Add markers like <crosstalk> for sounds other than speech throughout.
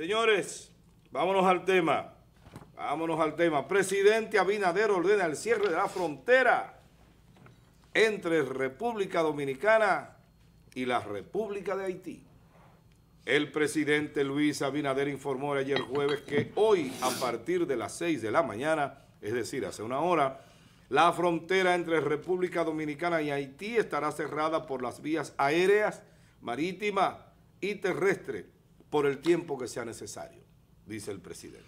Señores, vámonos al tema. Vámonos al tema. Presidente Abinader ordena el cierre de la frontera entre República Dominicana y la República de Haití. El presidente Luis Abinader informó ayer jueves que hoy, a partir de las 6 de la mañana, es decir, hace una hora, la frontera entre República Dominicana y Haití estará cerrada por las vías aéreas, marítimas y terrestre por el tiempo que sea necesario, dice el presidente.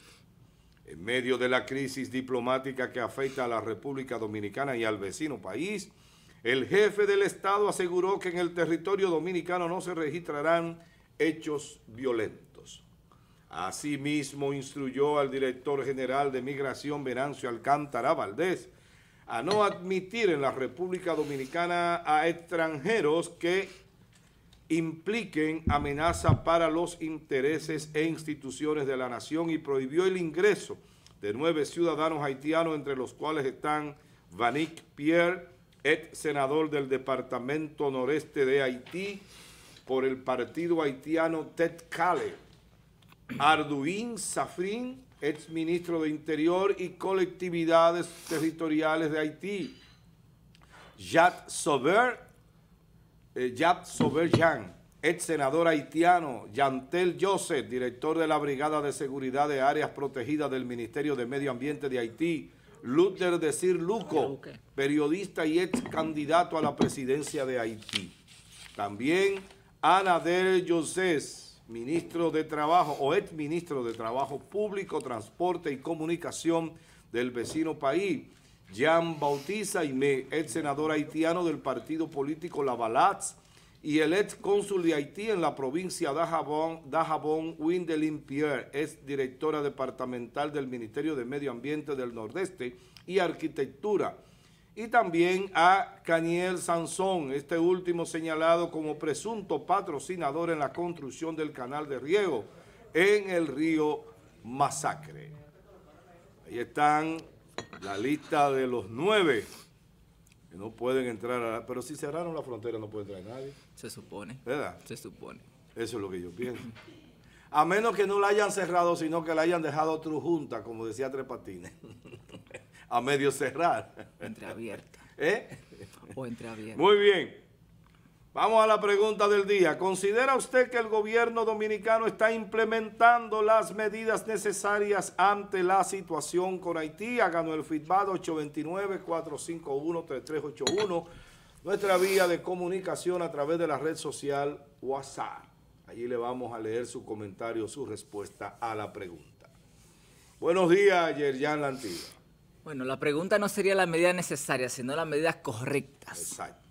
En medio de la crisis diplomática que afecta a la República Dominicana y al vecino país, el jefe del Estado aseguró que en el territorio dominicano no se registrarán hechos violentos. Asimismo, instruyó al director general de Migración, Venancio Alcántara Valdés, a no admitir en la República Dominicana a extranjeros que impliquen amenaza para los intereses e instituciones de la nación y prohibió el ingreso de nueve ciudadanos haitianos, entre los cuales están Vanick Pierre, ex senador del Departamento Noreste de Haití, por el partido haitiano Ted Kale, Arduin Safrin, ex ministro de Interior y colectividades territoriales de Haití, Jacques Sauber, eh, Yat Soberjan, ex senador haitiano, Yantel Joseph, director de la Brigada de Seguridad de Áreas Protegidas del Ministerio de Medio Ambiente de Haití, Luther Decir Luco, periodista y ex candidato a la presidencia de Haití. También Anadel Joseph, ministro de Trabajo o ex ministro de Trabajo Público, Transporte y Comunicación del vecino país, Jean Bautista Aimé, ex senador haitiano del partido político La y el ex cónsul de Haití en la provincia de Dajabón, Dajabón Windelin Pierre, ex directora departamental del Ministerio de Medio Ambiente del Nordeste y Arquitectura, y también a Caniel Sansón, este último señalado como presunto patrocinador en la construcción del canal de riego en el río Masacre. Ahí están la lista de los nueve que no pueden entrar, pero si cerraron la frontera no puede entrar nadie. Se supone. ¿Verdad? Se supone. Eso es lo que yo pienso. A menos que no la hayan cerrado, sino que la hayan dejado trujunta, como decía Tres Patines. <laughs> a medio cerrar. Entreabierta. ¿Eh? O entreabierta. Muy bien. Vamos a la pregunta del día. ¿Considera usted que el gobierno dominicano está implementando las medidas necesarias ante la situación con Haití? Háganos el feedback 829-451-3381, nuestra vía de comunicación a través de la red social WhatsApp. Allí le vamos a leer su comentario, su respuesta a la pregunta. Buenos días, Yerjan Lantiga. Bueno, la pregunta no sería las medidas necesarias, sino las medidas correctas. Exacto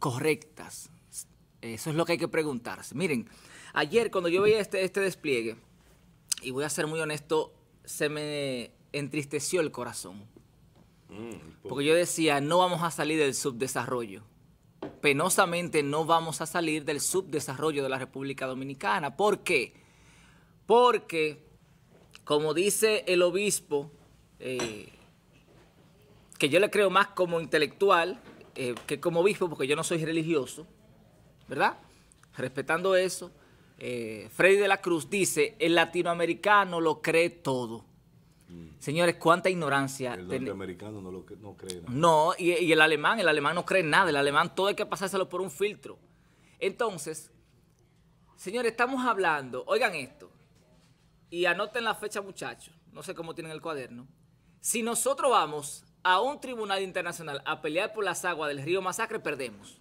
correctas. Eso es lo que hay que preguntarse. Miren, ayer cuando yo veía este, este despliegue, y voy a ser muy honesto, se me entristeció el corazón. Mm, porque yo decía, no vamos a salir del subdesarrollo. Penosamente no vamos a salir del subdesarrollo de la República Dominicana. ¿Por qué? Porque, como dice el obispo, eh, que yo le creo más como intelectual, eh, que como obispo, porque yo no soy religioso, ¿verdad? Respetando eso, eh, Freddy de la Cruz dice, el latinoamericano lo cree todo. Mm. Señores, cuánta ignorancia. El latinoamericano no, lo, cree nada. No, y, y, el alemán, el alemán no cree nada. El alemán todo hay que pasárselo por un filtro. Entonces, señores, estamos hablando, oigan esto, y anoten la fecha, muchachos. No sé cómo tienen el cuaderno. Si nosotros vamos a un tribunal internacional a pelear por las aguas del río Masacre, perdemos.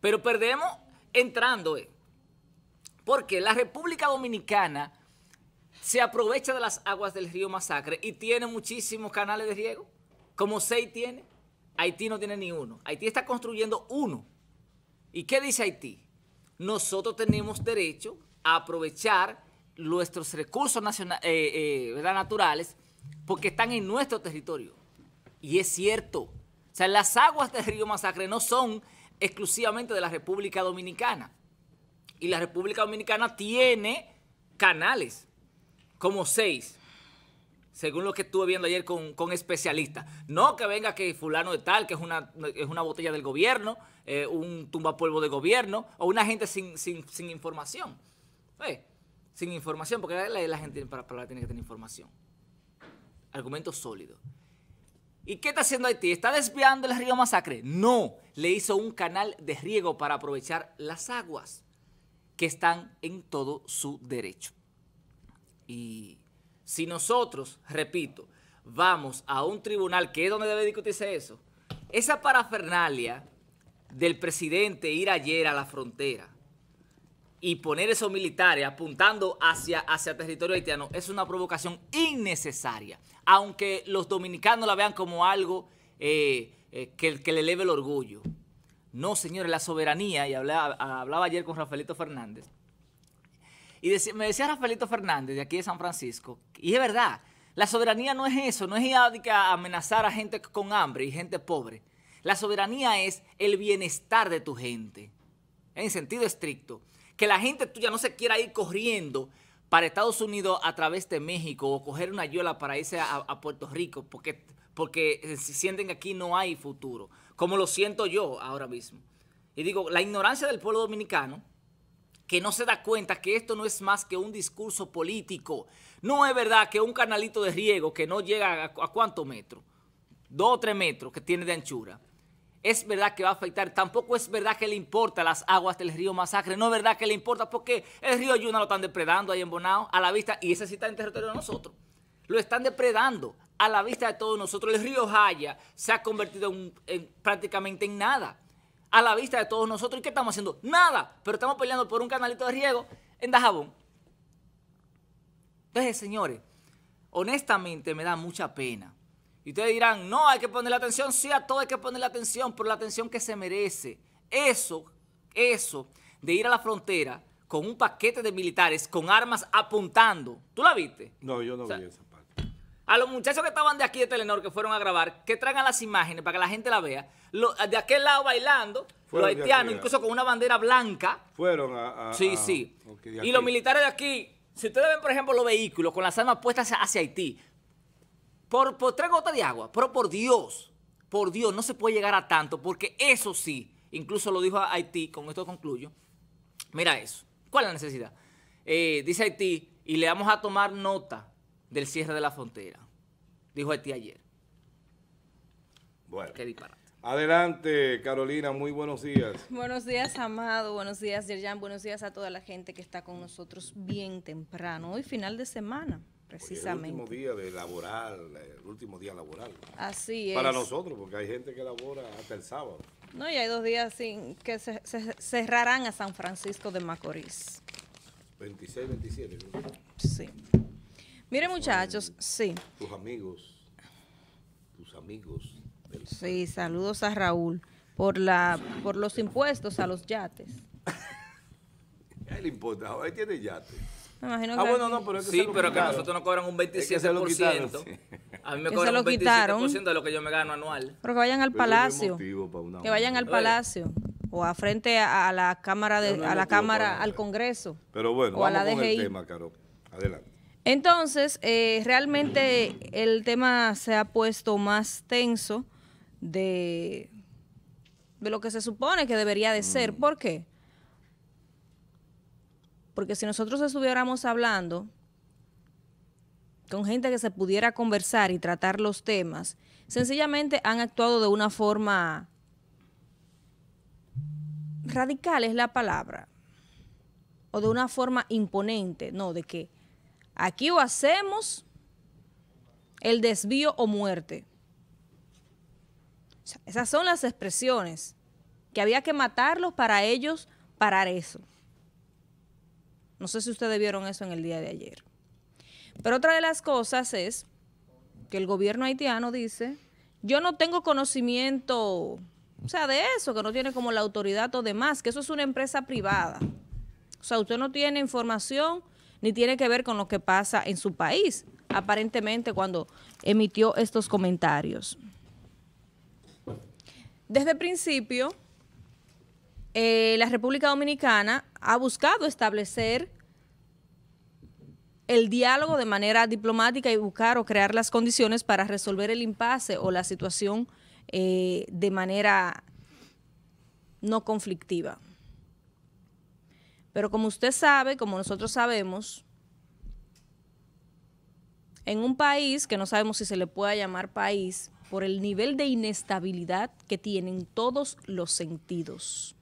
Pero perdemos entrando, eh, porque la República Dominicana se aprovecha de las aguas del río Masacre y tiene muchísimos canales de riego, como seis tiene. Haití no tiene ni uno. Haití está construyendo uno. ¿Y qué dice Haití? Nosotros tenemos derecho a aprovechar nuestros recursos eh, eh, naturales porque están en nuestro territorio. Y es cierto. O sea, las aguas del río Masacre no son exclusivamente de la República Dominicana. Y la República Dominicana tiene canales, como seis, según lo que estuve viendo ayer con, especialistas. No que venga que fulano de tal, que es una, es una botella del gobierno, eh, un un polvo de gobierno, o una gente sin, información. Eh, sin información, porque la, gente para, para tiene que tener información. Argumento sólido. ¿Y qué está haciendo Haití? ¿Está desviando el río Masacre? No, le hizo un canal de riego para aprovechar las aguas que están en todo su derecho. Y si nosotros, repito, vamos a un tribunal, que es donde debe discutirse eso, esa parafernalia del presidente ir ayer a la frontera, y poner esos militares apuntando hacia, hacia territorio haitiano es una provocación innecesaria, aunque los dominicanos la vean como algo eh, eh, que, le eleve el orgullo. No, señores, la soberanía, y hablaba, ayer con Rafaelito Fernández, y me decía Rafaelito Fernández de aquí de San Francisco, y es verdad, la soberanía no es eso, no es amenazar a gente con hambre y gente pobre. La soberanía es el bienestar de tu gente, en sentido estricto que la gente tuya no se quiera ir corriendo para Estados Unidos a través de México o coger una yola para irse a, Puerto Rico porque, porque sienten que aquí no hay futuro, como lo siento yo ahora mismo. Y digo, la ignorancia del pueblo dominicano que no se da cuenta que esto no es más que un discurso político. No es verdad que un canalito de riego que no llega a, cuánto cuántos metros, dos o tres metros que tiene de anchura, es verdad que va a afectar. Tampoco es verdad que le importa las aguas del río Masacre. No es verdad que le importa porque el río Yuna lo están depredando ahí en Bonao a la vista. Y ese sí está en territorio de nosotros. Lo están depredando a la vista de todos nosotros. El río Jaya se ha convertido prácticamente en nada. A la vista de todos nosotros. ¿Y qué estamos haciendo? Nada. Pero estamos peleando por un canalito de riego en Dajabón. Entonces, señores, honestamente me da mucha pena y ustedes dirán, no, hay que ponerle atención, sí, a todo hay que ponerle atención, pero la atención que se merece. Eso, eso de ir a la frontera con un paquete de militares con armas apuntando. ¿Tú la viste? No, yo no vi esa parte. A los muchachos que estaban de aquí de Telenor que fueron a grabar, que traigan las imágenes para que la gente la vea. de aquel lado bailando, los haitianos, incluso con una bandera blanca. Fueron a. sí, sí. y los militares de aquí, si ustedes ven, por ejemplo, los vehículos con las armas puestas hacia Haití, por, por tres gotas de agua, pero por Dios, por Dios, no se puede llegar a tanto, porque eso sí, incluso lo dijo Haití, con esto concluyo, mira eso, ¿cuál es la necesidad? Eh, dice Haití, y le vamos a tomar nota del cierre de la frontera, dijo Haití ayer. Bueno. Qué disparate. Adelante, Carolina, muy buenos días. Buenos días, Amado, buenos días, Yerjan, buenos días a toda la gente que está con nosotros bien temprano, hoy final de semana. Precisamente. El último día laboral, el último día laboral. Así Para nosotros, porque hay gente que labora hasta el sábado. No, y hay dos días sin que se, cerrarán a San Francisco de Macorís. 26, 27. Sí. Miren muchachos, sí. Tus amigos, tus amigos. Del... Sí, saludos a Raúl por, la, por los impuestos a los yates. el <laughs> le importa? Ahí tiene yates. Me imagino ah, bueno, no, pero es que Sí, pero quitaron. que nosotros nos cobran un 27%. A mí me cobran un 27% de lo que yo me gano anual. Pero que vayan al palacio. Que vayan al palacio o a frente a, la Cámara de, a la Cámara al Congreso. Pero bueno, o a la DGI. tema, Caro. Adelante. Entonces, eh, realmente el tema se ha puesto más tenso de, de lo que se supone que debería de ser. Mm. ¿Por qué? Porque si nosotros estuviéramos hablando con gente que se pudiera conversar y tratar los temas, sencillamente han actuado de una forma radical, es la palabra, o de una forma imponente, no, de que aquí o hacemos el desvío o muerte. esas son las expresiones, que había que matarlos para ellos parar eso. No sé si ustedes vieron eso en el día de ayer. Pero otra de las cosas es que el gobierno haitiano dice, yo no tengo conocimiento, o sea, de eso, que no tiene como la autoridad o demás, que eso es una empresa privada. O sea, usted no tiene información ni tiene que ver con lo que pasa en su país, aparentemente cuando emitió estos comentarios. Desde el principio, eh, la República Dominicana ha buscado establecer el diálogo de manera diplomática y buscar o crear las condiciones para resolver el impasse o la situación eh, de manera no conflictiva. Pero como usted sabe, como nosotros sabemos, en un país que no sabemos si se le pueda llamar país, por el nivel de inestabilidad que tienen todos los sentidos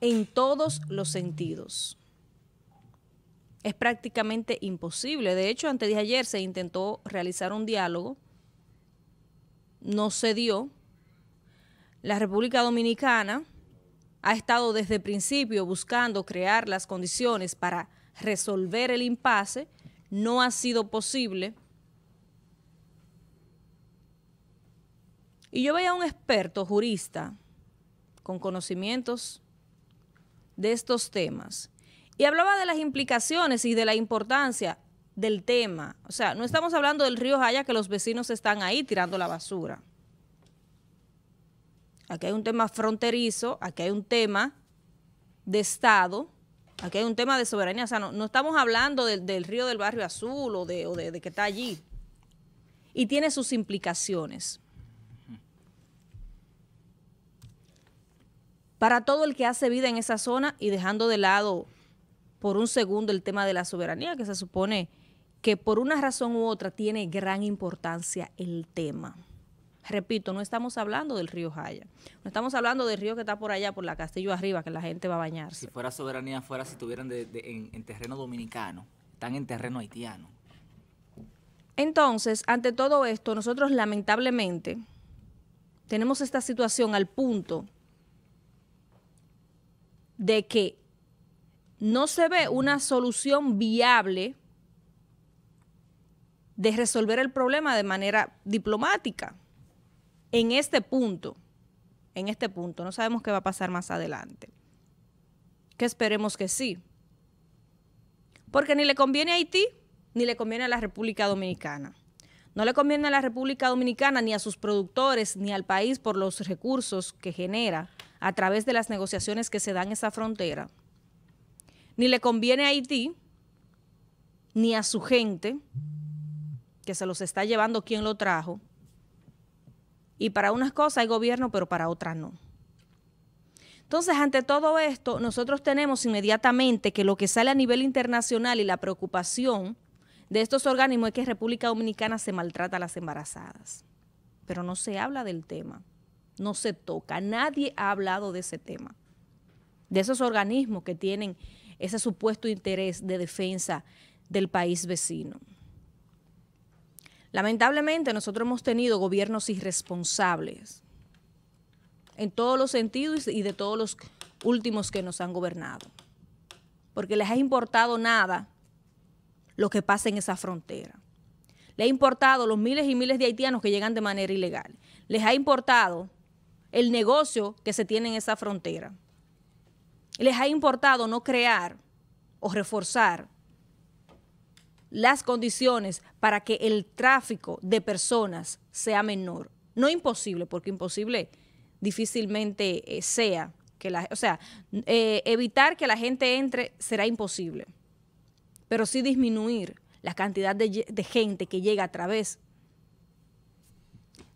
en todos los sentidos. Es prácticamente imposible. De hecho, antes de ayer se intentó realizar un diálogo, no se dio. La República Dominicana ha estado desde el principio buscando crear las condiciones para resolver el impasse, no ha sido posible. Y yo veía a un experto jurista con conocimientos de estos temas. Y hablaba de las implicaciones y de la importancia del tema. O sea, no estamos hablando del río Jaya que los vecinos están ahí tirando la basura. Aquí hay un tema fronterizo, aquí hay un tema de Estado, aquí hay un tema de soberanía. O sea, no, estamos hablando del río del Barrio Azul o, de, o de que está allí. Y tiene sus implicaciones. para todo el que hace vida en esa zona y dejando de lado por un segundo el tema de la soberanía, que se supone que por una razón u otra tiene gran importancia el tema. Repito, no estamos hablando del río Jaya, no estamos hablando del río que está por allá, por la Castillo arriba, que la gente va a bañarse. Si fuera soberanía, fuera si estuvieran en, en terreno dominicano, están en terreno haitiano. Entonces, ante todo esto, nosotros lamentablemente tenemos esta situación al punto de que no se ve una solución viable de resolver el problema de manera diplomática en este punto, en este punto. No sabemos qué va a pasar más adelante. Que esperemos que sí. Porque ni le conviene a Haití, ni le conviene a la República Dominicana. No le conviene a la República Dominicana, ni a sus productores, ni al país por los recursos que genera a través de las negociaciones que se dan en esa frontera, ni le conviene a Haití, ni a su gente, que se los está llevando quien lo trajo. Y para unas cosas hay gobierno, pero para otras no. Entonces, ante todo esto, nosotros tenemos inmediatamente que lo que sale a nivel internacional y la preocupación de estos organismos es que en República Dominicana se maltrata a las embarazadas. Pero no se habla del tema no se toca. Nadie ha hablado de ese tema, de esos organismos que tienen ese supuesto interés de defensa del país vecino. Lamentablemente nosotros hemos tenido gobiernos irresponsables en todos los sentidos y de todos los últimos que nos han gobernado, porque les ha importado nada lo que pasa en esa frontera. Les ha importado los miles y miles de haitianos que llegan de manera ilegal. Les ha importado el negocio que se tiene en esa frontera. Les ha importado no crear o reforzar las condiciones para que el tráfico de personas sea menor. No imposible, porque imposible difícilmente eh, sea. Que la, o sea, eh, evitar que la gente entre será imposible, pero sí disminuir la cantidad de, de gente que llega a través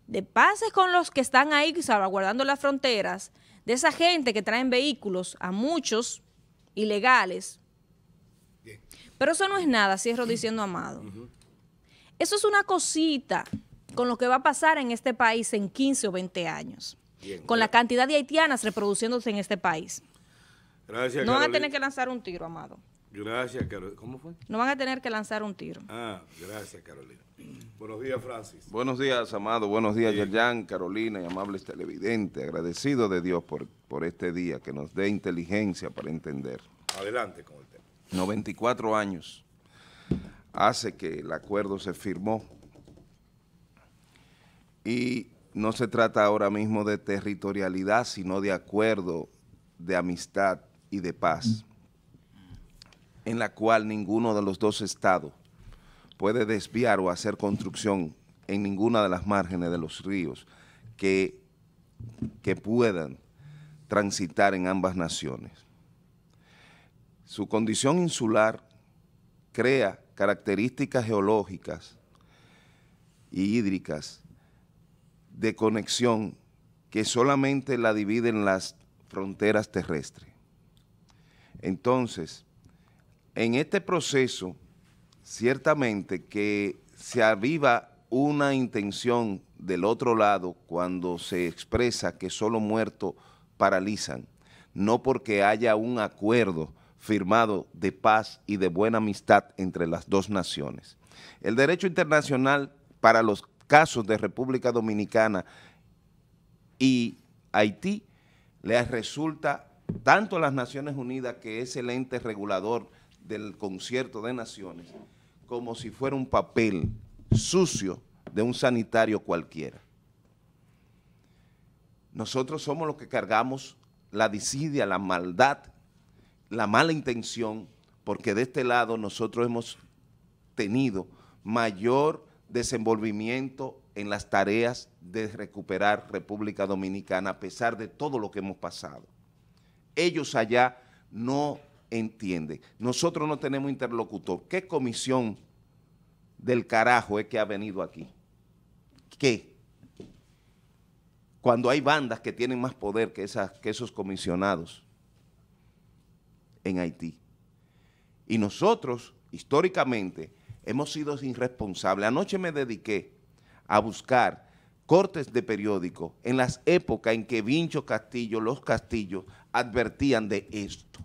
de pases con los que están ahí salvaguardando las fronteras, de esa gente que traen vehículos a muchos ilegales. Pero eso no es nada, cierro diciendo Amado. Eso es una cosita con lo que va a pasar en este país en 15 o 20 años. con la cantidad de haitianas reproduciéndose en este país. no van a tener que lanzar un tiro, Amado. Gracias, Carolina. ¿Cómo fue? No van a tener que lanzar un tiro. Ah, gracias, Carolina. Buenos días, Francis. Buenos días, Amado. Buenos días, Yerjan, Carolina y amables televidentes. Agradecido de Dios por, por este día, que nos dé inteligencia para entender. Adelante con el tema. 94 años hace que el acuerdo se firmó y no se trata ahora mismo de territorialidad, sino de acuerdo, de amistad y de paz en la cual ninguno de los dos estados puede desviar o hacer construcción en ninguna de las márgenes de los ríos que, que puedan transitar en ambas naciones. Su condición insular crea características geológicas y hídricas de conexión que solamente la dividen las fronteras terrestres. Entonces, en este proceso, ciertamente que se aviva una intención del otro lado cuando se expresa que solo muertos paralizan, no porque haya un acuerdo firmado de paz y de buena amistad entre las dos naciones. El derecho internacional para los casos de República Dominicana y Haití les resulta tanto a las Naciones Unidas, que es el ente regulador del concierto de Naciones como si fuera un papel sucio de un sanitario cualquiera. Nosotros somos los que cargamos la disidia, la maldad, la mala intención, porque de este lado nosotros hemos tenido mayor desenvolvimiento en las tareas de recuperar República Dominicana a pesar de todo lo que hemos pasado. Ellos allá no entiende. Nosotros no tenemos interlocutor. ¿Qué comisión del carajo es que ha venido aquí? ¿Qué? Cuando hay bandas que tienen más poder que, esas, que esos comisionados en Haití. Y nosotros, históricamente, hemos sido irresponsables. Anoche me dediqué a buscar cortes de periódico en las épocas en que Vincho Castillo, los Castillos, advertían de esto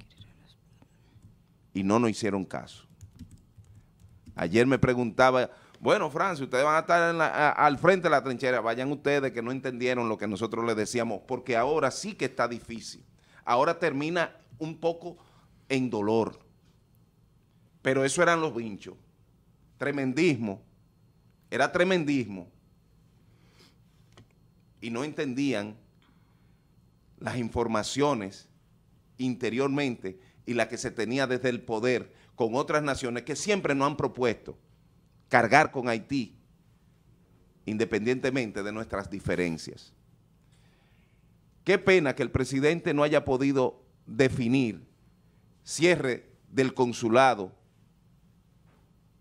y no nos hicieron caso. Ayer me preguntaba, bueno, si ustedes van a estar al frente de la trinchera, vayan ustedes que no entendieron lo que nosotros les decíamos, porque ahora sí que está difícil. Ahora termina un poco en dolor. Pero eso eran los vinchos. Tremendismo. Era tremendismo. Y no entendían las informaciones interiormente y la que se tenía desde el poder con otras naciones que siempre nos han propuesto cargar con Haití, independientemente de nuestras diferencias. Qué pena que el presidente no haya podido definir cierre del consulado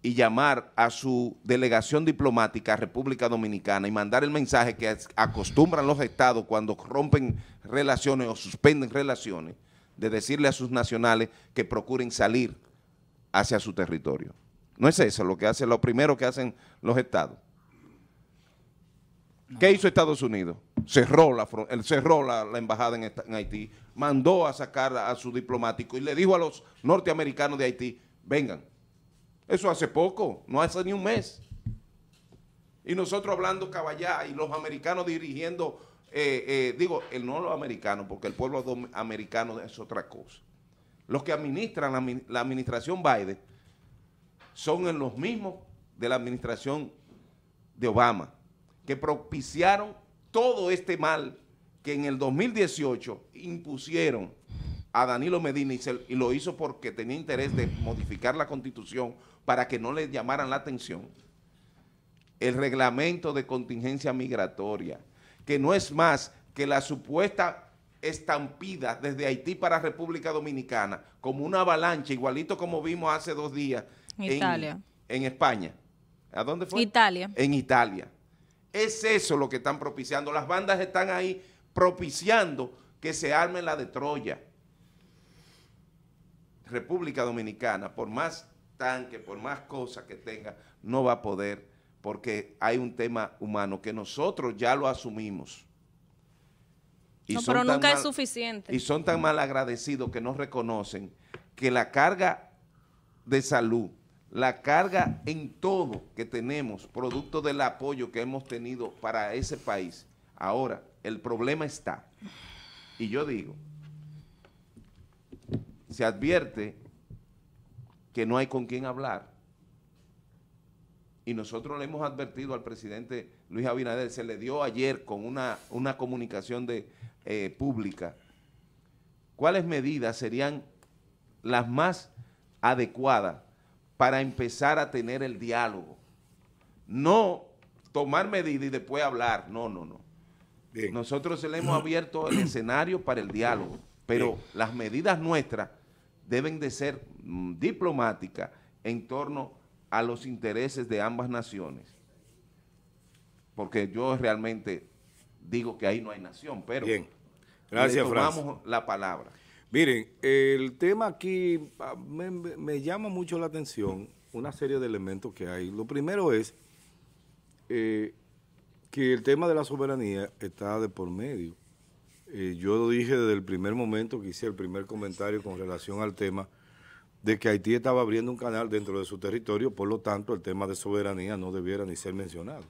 y llamar a su delegación diplomática a República Dominicana y mandar el mensaje que acostumbran los estados cuando rompen relaciones o suspenden relaciones, de decirle a sus nacionales que procuren salir hacia su territorio. No es eso lo que hace, lo primero que hacen los estados. ¿Qué hizo Estados Unidos? Cerró la, cerró la, embajada en, Haití, mandó a sacar a, a, su diplomático y le dijo a los norteamericanos de Haití, vengan. Eso hace poco, no hace ni un mes. Y nosotros hablando caballá y los americanos dirigiendo eh, eh, digo, el no los americanos, porque el pueblo americano es otra cosa. Los que administran la, administración Biden son en los mismos de la administración de Obama, que propiciaron todo este mal que en el 2018 impusieron a Danilo Medina y, y, lo hizo porque tenía interés de modificar la constitución para que no le llamaran la atención, el reglamento de contingencia migratoria, que no es más que la supuesta estampida desde Haití para República Dominicana, como una avalancha, igualito como vimos hace dos días Italia. En, España. ¿A dónde fue? Italia. En Italia. Es eso lo que están propiciando. Las bandas están ahí propiciando que se arme la de Troya. República Dominicana, por más tanque, por más cosas que tenga, no va a poder porque hay un tema humano que nosotros ya lo asumimos. Y no, pero nunca es suficiente. Y son tan mal agradecidos que no reconocen que la carga de salud, la carga en todo que tenemos, producto del apoyo que hemos tenido para ese país, ahora el problema está. Y yo digo, se advierte que no hay con quién hablar y nosotros le hemos advertido al presidente Luis Abinader, se le dio ayer con una, comunicación de, eh, pública, cuáles medidas serían las más adecuadas para empezar a tener el diálogo. No tomar medidas y después hablar, no, no, no. Nosotros se le hemos abierto el <clears throat> escenario para el diálogo, pero las medidas nuestras deben de ser mm, diplomáticas en torno a los intereses de ambas naciones, porque yo realmente digo que ahí no hay nación, pero Bien. Gracias, le tomamos la palabra. Miren, el tema aquí ah, me, llama mucho la atención una serie de elementos que hay. Lo primero es eh, que el tema de la soberanía está de por medio. Eh, yo lo dije desde el primer momento que hice el primer comentario con relación al tema de que Haití estaba abriendo un canal dentro de su territorio, por lo tanto el tema de soberanía no debiera ni ser mencionado.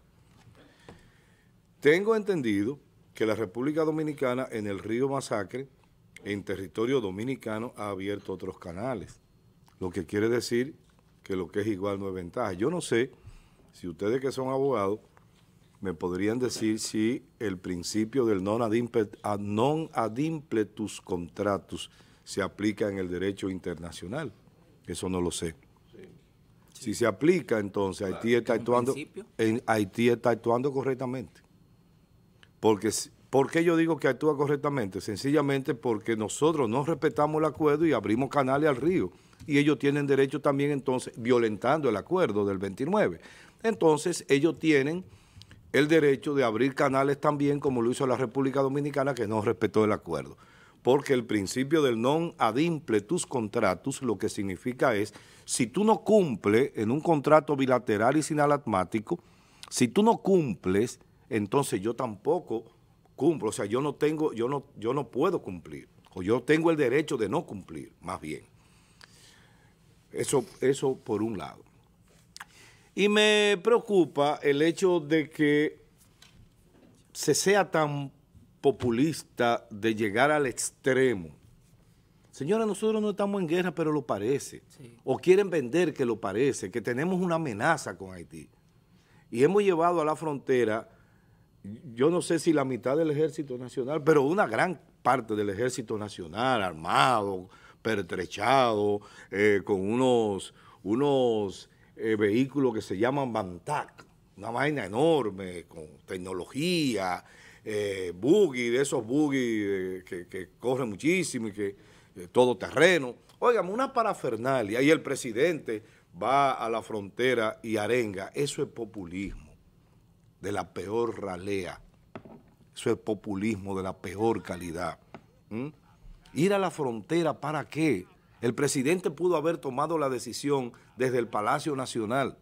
Tengo entendido que la República Dominicana en el río Masacre, en territorio dominicano, ha abierto otros canales, lo que quiere decir que lo que es igual no es ventaja. Yo no sé si ustedes que son abogados me podrían decir si el principio del non, adimple, ah, adimpletus contratus se aplica en el derecho internacional. Eso no lo sé. Si se aplica, entonces Haití está actuando en Haití está actuando correctamente. Porque ¿Por qué yo digo que actúa correctamente? Sencillamente porque nosotros no respetamos el acuerdo y abrimos canales al río. Y ellos tienen derecho también entonces, violentando el acuerdo del 29. Entonces ellos tienen el derecho de abrir canales también como lo hizo la República Dominicana que no respetó el acuerdo porque el principio del non adimple tus contratos lo que significa es, si tú no cumples en un contrato bilateral y alatmático, si tú no cumples, entonces yo tampoco cumplo, o sea, yo no tengo, yo no, yo no puedo cumplir, o yo tengo el derecho de no cumplir, más bien. Eso, eso por un lado. Y me preocupa el hecho de que se sea tan populista de llegar al extremo. Señora, nosotros no estamos en guerra, pero lo parece. O quieren vender que lo parece, que tenemos una amenaza con Haití. Y hemos llevado a la frontera, yo no sé si la mitad del Ejército Nacional, pero una gran parte del Ejército Nacional, armado, pertrechado, eh, con unos, unos eh, vehículos que se llaman Bantac, una vaina enorme, con tecnología, eh, buggy, de esos buggy eh, que, corren muchísimo y que eh, todo terreno. Oigan, una parafernalia y el presidente va a la frontera y arenga. Eso es populismo de la peor ralea. Eso es populismo de la peor calidad. ¿Mm? Ir a la frontera, ¿para qué? El presidente pudo haber tomado la decisión desde el Palacio Nacional,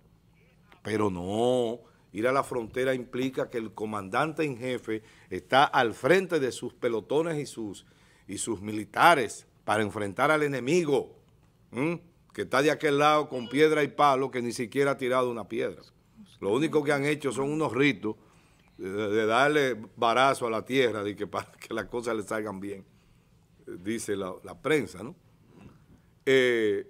pero no, Ir a la frontera implica que el comandante en jefe está al frente de sus pelotones y sus, y sus militares para enfrentar al enemigo, que está de aquel lado con piedra y palo, que ni siquiera ha tirado una piedra. Lo único que han hecho son unos ritos de, darle barazo a la tierra de que para que las cosas le salgan bien, dice la, prensa, ¿no? Eh,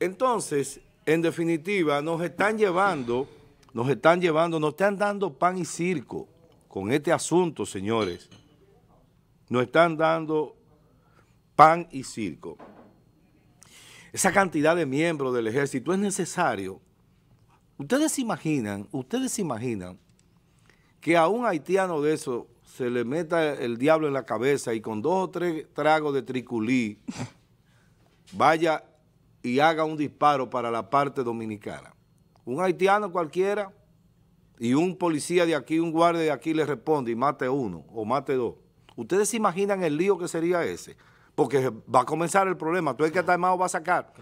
entonces, en definitiva, nos están llevando nos están llevando, nos están dando pan y circo con este asunto, señores. Nos están dando pan y circo. Esa cantidad de miembros del ejército es necesario. Ustedes se imaginan, ustedes imaginan que a un haitiano de eso se le meta el diablo en la cabeza y con dos o tres tragos de triculí <laughs> vaya y haga un disparo para la parte dominicana un haitiano cualquiera y un policía de aquí, un guardia de aquí le responde y mate uno o mate dos. ¿Ustedes se imaginan el lío que sería ese? Porque va a comenzar el problema. Tú el que está armado va a sacar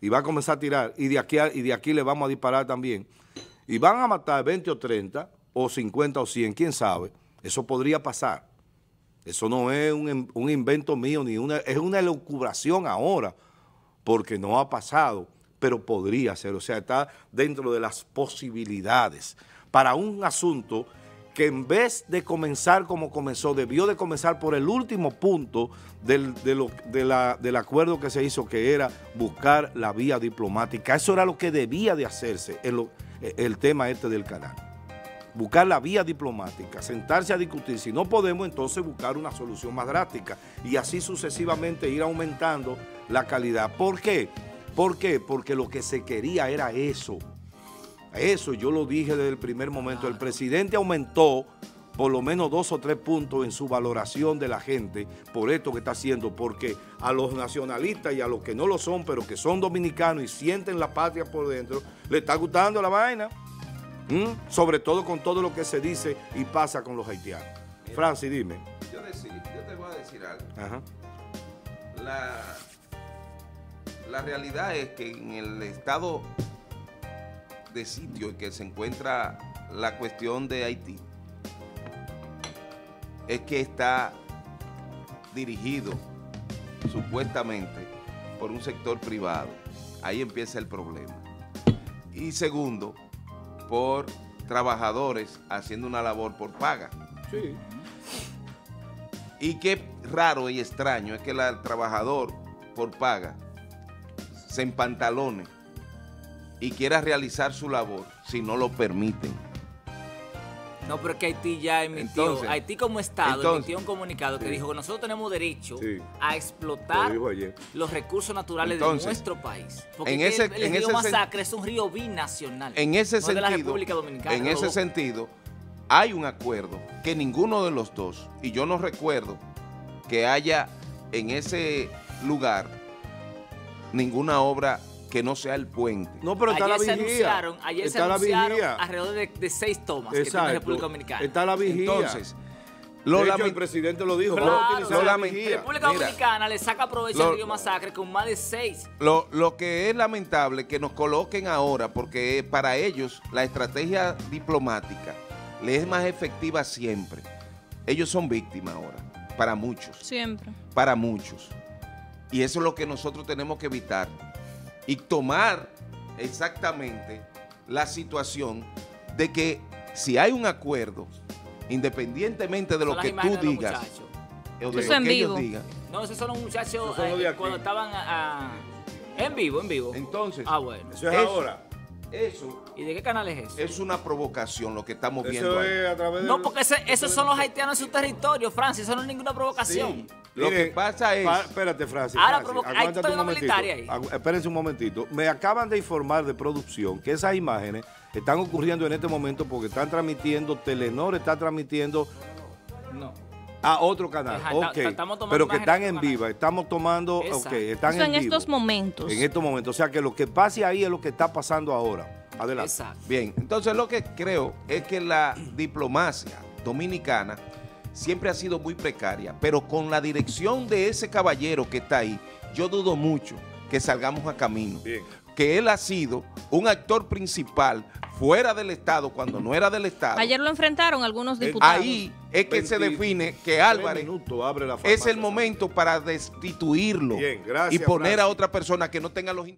y va a comenzar a tirar. Y de, aquí y de aquí le vamos a disparar también. Y van a matar 20 o 30 o 50 o 100, quién sabe. Eso podría pasar. Eso no es un, invento mío, ni una, es una elucubración ahora, porque no ha pasado pero podría ser, o sea, está dentro de las posibilidades para un asunto que en vez de comenzar como comenzó, debió de comenzar por el último punto del, de del acuerdo que se hizo, que era buscar la vía diplomática. Eso era lo que debía de hacerse, en el tema este del canal. Buscar la vía diplomática, sentarse a discutir. Si no podemos, entonces buscar una solución más drástica y así sucesivamente ir aumentando la calidad. ¿Por qué? ¿Por qué? Porque lo que se quería era eso. Eso yo lo dije desde el primer momento. El presidente aumentó por lo menos dos o tres puntos en su valoración de la gente por esto que está haciendo, porque a los nacionalistas y a los que no lo son, pero que son dominicanos y sienten la patria por dentro, le está gustando la vaina, sobre todo con todo lo que se dice y pasa con los haitianos. Francis, dime. Yo, te voy a decir algo. La, la realidad es que en el estado de sitio en que se encuentra la cuestión de Haití, es que está dirigido supuestamente por un sector privado. Ahí empieza el problema. Y segundo, por trabajadores haciendo una labor por paga. Sí. Y qué raro y extraño es que el trabajador por paga en pantalones y quiera realizar su labor si no lo permiten. No, pero es que Haití ya emitió, Haití como Estado emitió un comunicado que dijo que nosotros tenemos derecho a explotar los recursos naturales de nuestro país. Porque en ese, el, río ese Masacre es un río binacional. En ese En ese sentido, hay un acuerdo que ninguno de los dos, y yo no recuerdo que haya en ese lugar ninguna obra que no sea el puente. No, pero está ayer la vigía. Se anunciaron, ayer está se la vigía. alrededor de, seis tomas que tiene la República Dominicana. Está la vigía. Entonces, lo el presidente lo dijo. Claro, la República Dominicana le saca provecho al río Masacre con más de seis. Lo, lo que es lamentable que nos coloquen ahora, porque para ellos la estrategia diplomática les es más efectiva siempre. Ellos son víctimas ahora, para muchos. Siempre. Para muchos. Y eso es lo que nosotros tenemos que evitar y tomar exactamente la situación de que si hay un acuerdo, independientemente de lo que tú digas, o de lo que ellos digan. No, esos son los muchachos eh, cuando estaban en vivo, en vivo. Entonces, ah, eso es ahora. ¿Y de qué canal es eso? Es una provocación lo que estamos viendo. no, porque esos son los haitianos en su territorio, Francia, eso no es ninguna provocación. Lo que pasa es. espérate, Francis. Ahora Hay un momentito. Ahí. Espérense un momentito. Me acaban de informar de producción que esas imágenes están ocurriendo en este momento porque están transmitiendo, Telenor está transmitiendo. No. A otro canal, pero que están en viva, estamos tomando, están Eso en, estos momentos. En estos momentos, o sea que lo que pase ahí es lo que está pasando ahora. Adelante. Exacto. Bien, entonces lo que creo es que la diplomacia dominicana siempre ha sido muy precaria, pero con la dirección de ese caballero que está ahí, yo dudo mucho que salgamos a camino. Que él ha sido un actor principal fuera del Estado cuando no era del Estado. Ayer lo enfrentaron algunos eh, diputados. Ahí es que se define que Álvarez es el momento para destituirlo y poner a otra persona que no tenga los